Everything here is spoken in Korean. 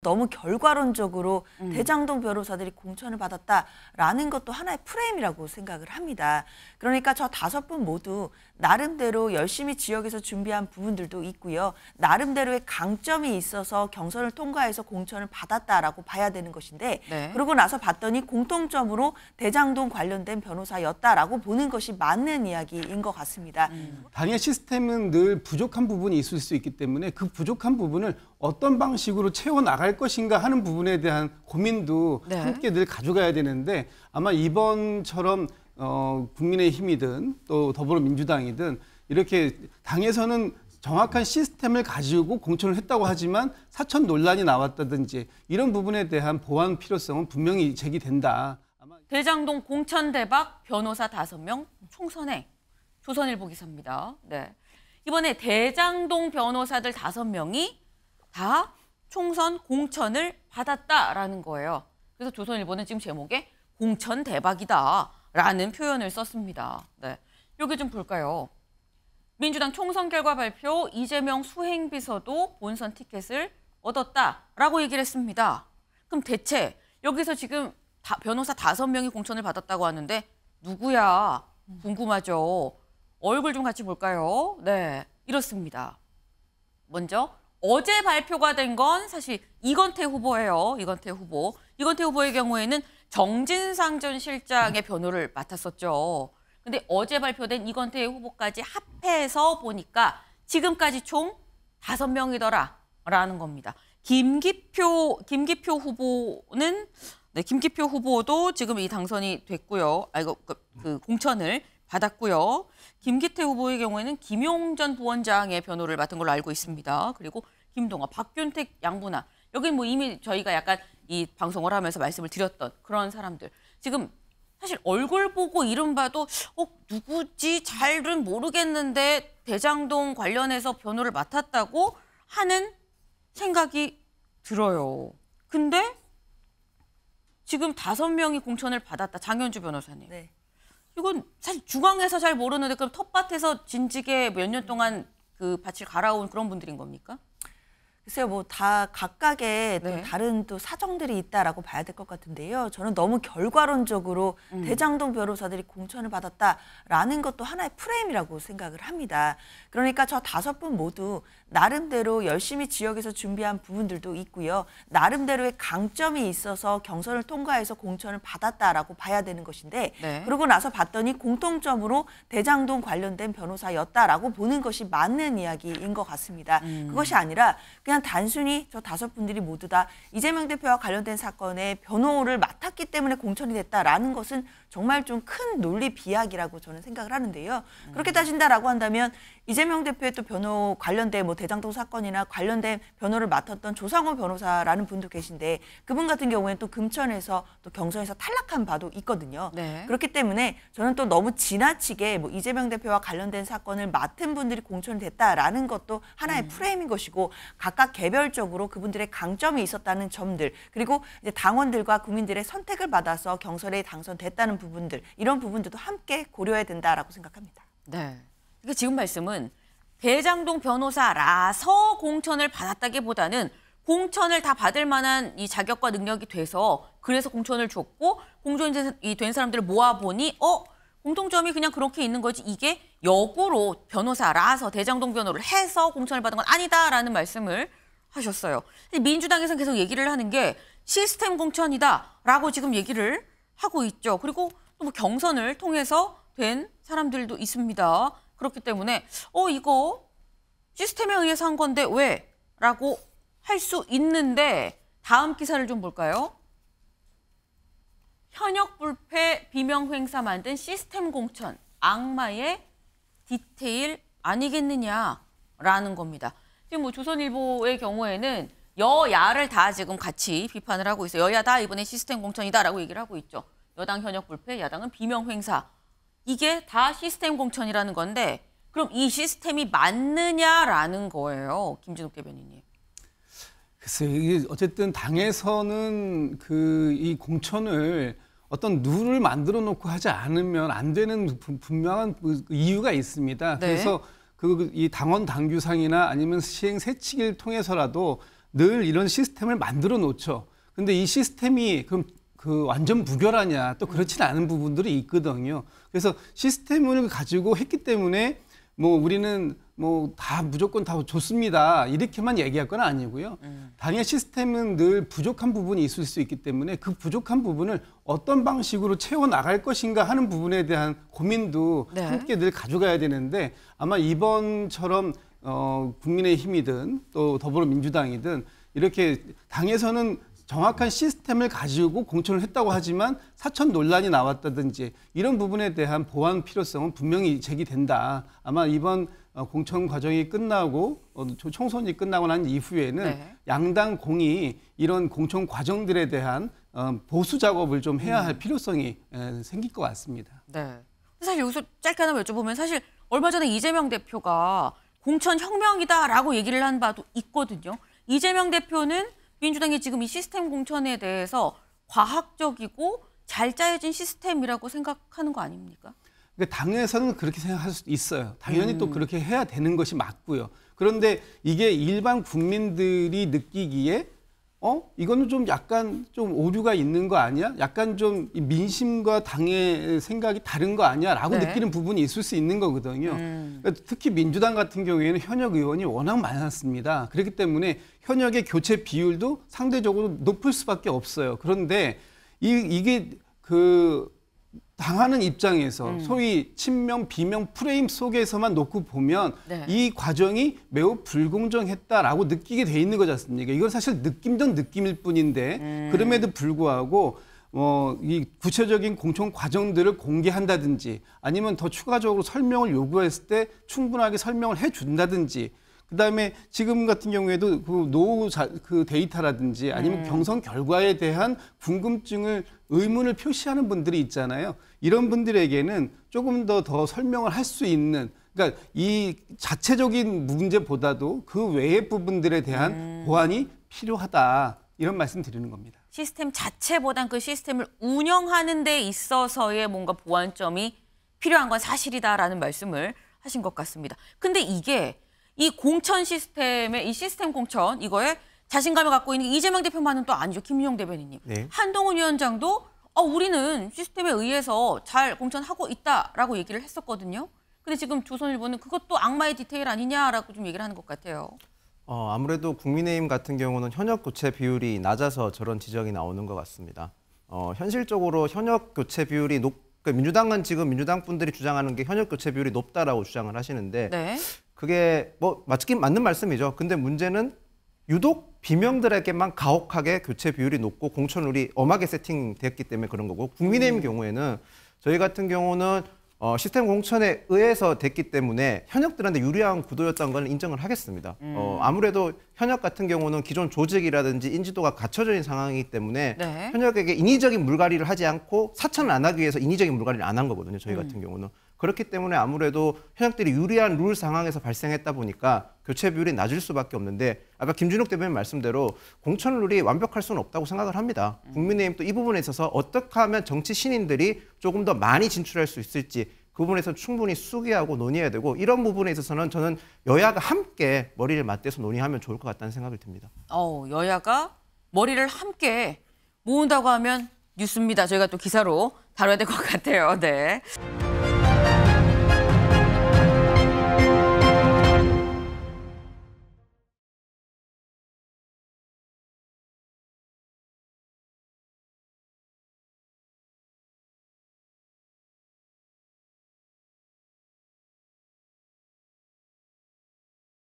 너무 결과론적으로 음. 대장동 변호사들이 공천을 받았다라는 것도 하나의 프레임이라고 생각을 합니다. 그러니까 저 다섯 분 모두 나름대로 열심히 지역에서 준비한 부분들도 있고요. 나름대로의 강점이 있어서 경선을 통과해서 공천을 받았다라고 봐야 되는 것인데 네. 그러고 나서 봤더니 공통점으로 대장동 관련된 변호사였다라고 보는 것이 맞는 이야기인 것 같습니다. 음. 당의 시스템은 늘 부족한 부분이 있을 수 있기 때문에 그 부족한 부분을 어떤 방식으로 채워 나갈 것인가 하는 부분에 대한 고민도 네. 함께 늘 가져가야 되는데 아마 이번처럼 어, 국민의힘이든 또 더불어민주당이든 이렇게 당에서는 정확한 시스템을 가지고 공천을 했다고 하지만 사천 논란이 나왔다든지 이런 부분에 대한 보완 필요성은 분명히 제기된다. 아마... 대장동 공천 대박 변호사 다섯 명 총선에 조선일보 기사입니다. 네. 이번에 대장동 변호사들 다섯 명이 다 총선 공천을 받았다라는 거예요. 그래서 조선일보는 지금 제목에 공천 대박이다. 라는 표현을 썼습니다. 네. 여기 좀 볼까요? 민주당 총선 결과 발표 이재명 수행비서도 본선 티켓을 얻었다라고 얘기를 했습니다. 그럼 대체 여기서 지금 다, 변호사 다섯 명이 공천을 받았다고 하는데 누구야 궁금하죠. 얼굴 좀 같이 볼까요? 네, 이렇습니다. 먼저 어제 발표가 된 건 사실 이건태 후보예요. 이건태 후보. 이건태 후보의 경우에는 정진상 전 실장의 변호를 맡았었죠. 근데 어제 발표된 이건태 후보까지 합해서 보니까 지금까지 총 다섯 명이더라라는 겁니다. 김기표 김기표 후보는 네, 김기표 후보도 지금 이 당선이 됐고요. 아 이거 그, 그 공천을 받았고요. 김기태 후보의 경우에는 김용 전 부원장의 변호를 맡은 걸로 알고 있습니다. 그리고 김동아, 박균택 양분아 여기 뭐 이미 저희가 약간 이 방송을 하면서 말씀을 드렸던 그런 사람들. 지금 사실 얼굴 보고 이름 봐도 어 누구지 잘은 모르겠는데 대장동 관련해서 변호를 맡았다고 하는 생각이 들어요. 근데 지금 다섯 명이 공천을 받았다. 장현주 변호사님. 네. 이건 사실 중앙에서 잘 모르는데 그럼 텃밭에서 진지게 몇 년 동안 그 밭을 갈아온 그런 분들인 겁니까? 글쎄요, 뭐 다 각각의 네. 또 다른 또 사정들이 있다라고 봐야 될 것 같은데요. 저는 너무 결과론적으로 음. 대장동 변호사들이 공천을 받았다라는 것도 하나의 프레임이라고 생각을 합니다. 그러니까 저 다섯 분 모두 나름대로 열심히 지역에서 준비한 부분들도 있고요. 나름대로의 강점이 있어서 경선을 통과해서 공천을 받았다라고 봐야 되는 것인데 네. 그러고 나서 봤더니 공통점으로 대장동 관련된 변호사였다라고 보는 것이 맞는 이야기인 것 같습니다. 음. 그것이 아니라 그냥 그냥 단순히 저 다섯 분들이 모두 다 이재명 대표와 관련된 사건의 변호를 맡았기 때문에 공천이 됐다라는 것은 정말 좀 큰 논리 비약이라고 저는 생각을 하는데요. 그렇게 따진다라고 한다면 이재명 대표의 또 변호 관련된 뭐 대장동 사건이나 관련된 변호를 맡았던 조상호 변호사라는 분도 계신데 그분 같은 경우에는 또 금천에서 또 경선에서 탈락한 바도 있거든요. 네. 그렇기 때문에 저는 또 너무 지나치게 뭐 이재명 대표와 관련된 사건을 맡은 분들이 공천됐다라는 것도 하나의 음. 프레임인 것이고 각각 개별적으로 그분들의 강점이 있었다는 점들 그리고 이제 당원들과 국민들의 선택을 받아서 경선에 당선됐다는 부분들 이런 부분들도 함께 고려해야 된다라고 생각합니다. 네. 그러니까 지금 말씀은 대장동 변호사라서 공천을 받았다기보다는 공천을 다 받을 만한 이 자격과 능력이 돼서 그래서 공천을 줬고 공존이된 사람들을 모아보니 어 공통점이 그냥 그렇게 있는 거지 이게 역으로 변호사라서 대장동 변호를 해서 공천을 받은 건 아니다라는 말씀을 하셨어요. 민주당에서는 계속 얘기를 하는 게 시스템 공천이다라고 지금 얘기를 하고 있죠. 그리고 또뭐 경선을 통해서 된 사람들도 있습니다. 그렇기 때문에 어 이거 시스템에 의해서 한 건데 왜? 라고 할 수 있는데 다음 기사를 좀 볼까요? 현역 불패 비명 횡사 만든 시스템 공천 악마의 디테일 아니겠느냐라는 겁니다. 지금 뭐 조선일보의 경우에는 여야를 다 지금 같이 비판을 하고 있어요. 여야 다 이번에 시스템 공천이다라고 얘기를 하고 있죠. 여당 현역 불패, 야당은 비명 횡사 이게 다 시스템 공천이라는 건데 그럼 이 시스템이 맞느냐라는 거예요. 김진욱 대변인님. 글쎄요. 어쨌든 당에서는 그 이 공천을 어떤 룰을 만들어 놓고 하지 않으면 안 되는 분명한 그 이유가 있습니다. 네. 그래서 그이 그, 당원 당규상이나 아니면 시행 세칙을 통해서라도 늘 이런 시스템을 만들어 놓죠. 근데 이 시스템이 그럼 그 완전 부결하냐 또 그렇진 않은 부분들이 있거든요. 그래서 시스템을 가지고 했기 때문에 뭐 우리는 뭐 다 무조건 다 좋습니다 이렇게만 얘기할 건 아니고요. 음. 당연히 시스템은 늘 부족한 부분이 있을 수 있기 때문에 그 부족한 부분을 어떤 방식으로 채워 나갈 것인가 하는 부분에 대한 고민도 네. 함께 늘 가져가야 되는데 아마 이번처럼 어, 국민의힘이든 또 더불어민주당이든 이렇게 당에서는 정확한 시스템을 가지고 공천을 했다고 하지만 사천 논란이 나왔다든지 이런 부분에 대한 보완 필요성은 분명히 제기된다. 아마 이번 어, 공천 과정이 끝나고 어, 총선이 끝나고 난 이후에는 네. 양당 공이 이런 공천 과정들에 대한 어, 보수 작업을 좀 해야 할 음. 필요성이 생길 것 같습니다. 네. 사실 여기서 짧게 하나 여쭤보면 사실 얼마 전에 이재명 대표가 공천 혁명이다라고 얘기를 한 바도 있거든요. 이재명 대표는 민주당이 지금 이 시스템 공천에 대해서 과학적이고 잘 짜여진 시스템이라고 생각하는 거 아닙니까? 그러니까 당에서는 그렇게 생각할 수 있어요. 당연히 음. 또 그렇게 해야 되는 것이 맞고요. 그런데 이게 일반 국민들이 느끼기에 어? 이거는 좀 약간 좀 오류가 있는 거 아니야? 약간 좀 민심과 당의 생각이 다른 거 아니야? 라고 네. 느끼는 부분이 있을 수 있는 거거든요. 음. 그러니까 특히 민주당 같은 경우에는 현역 의원이 워낙 많았습니다. 그렇기 때문에 현역의 교체 비율도 상대적으로 높을 수밖에 없어요. 그런데 이, 이게 그 당하는 입장에서 음. 소위 친명 비명 프레임 속에서만 놓고 보면 네. 이 과정이 매우 불공정했다라고 느끼게 돼 있는 거지 않습니까? 이건 사실 느낌적 느낌일 뿐인데 음. 그럼에도 불구하고 어이 뭐 구체적인 공청 과정들을 공개한다든지 아니면 더 추가적으로 설명을 요구했을 때 충분하게 설명을 해 준다든지 그다음에 지금 같은 경우에도 그 노후 자, 그 데이터라든지 아니면 음. 경선 결과에 대한 궁금증을 의문을 표시하는 분들이 있잖아요. 이런 분들에게는 조금 더더 더 설명을 할 수 있는 그러니까 이 자체적인 문제보다도 그 외의 부분들에 대한 음. 보완이 필요하다. 이런 말씀 드리는 겁니다. 시스템 자체보단 그 시스템을 운영하는 데 있어서의 뭔가 보완점이 필요한 건 사실이다라는 말씀을 하신 것 같습니다. 근데 이게 이 공천 시스템에 이 시스템 공천 이거에 자신감을 갖고 있는 이재명 대표만은 또 아니죠. 김용 대변인님. 네. 한동훈 위원장도 어, 우리는 시스템에 의해서 잘 공천하고 있다라고 얘기를 했었거든요. 근데 지금 조선일보는 그것도 악마의 디테일 아니냐라고 좀 얘기를 하는 것 같아요. 어, 아무래도 국민의힘 같은 경우는 현역 교체 비율이 낮아서 저런 지적이 나오는 것 같습니다. 어, 현실적으로 현역 교체 비율이 높 그 민주당은 지금 민주당 분들이 주장하는 게 현역 교체 비율이 높다라고 주장을 하시는데 네. 그게 뭐 맞긴 맞는 말씀이죠. 근데 문제는 유독 비명들에게만 가혹하게 교체 비율이 높고 공천룰이 엄하게 세팅됐기 때문에 그런 거고 국민의힘 음. 경우에는 저희 같은 경우는 어, 시스템 공천에 의해서 됐기 때문에 현역들한테 유리한 구도였다는 건 인정을 하겠습니다. 음. 어, 아무래도 현역 같은 경우는 기존 조직이라든지 인지도가 갖춰져 있는 상황이기 때문에 네. 현역에게 인위적인 물갈이를 하지 않고 사천을 안 하기 위해서 인위적인 물갈이를 안 한 거거든요. 저희 음. 같은 경우는. 그렇기 때문에 아무래도 현역들이 유리한 룰 상황에서 발생했다 보니까 교체 비율이 낮을 수밖에 없는데 아까 김준욱 대변인 말씀대로 공천 룰이 완벽할 수는 없다고 생각을 합니다. 국민의힘 도이 부분에 있어서 어떻게 하면 정치 신인들이 조금 더 많이 진출할 수 있을지 그 부분에서 충분히 수기하고 논의해야 되고 이런 부분에 있어서는 저는 여야가 함께 머리를 맞대서 논의하면 좋을 것 같다는 생각이 듭니다. 어, 여야가 머리를 함께 모은다고 하면 뉴스입니다. 저희가 또 기사로 다뤄야 될 것 같아요. 네.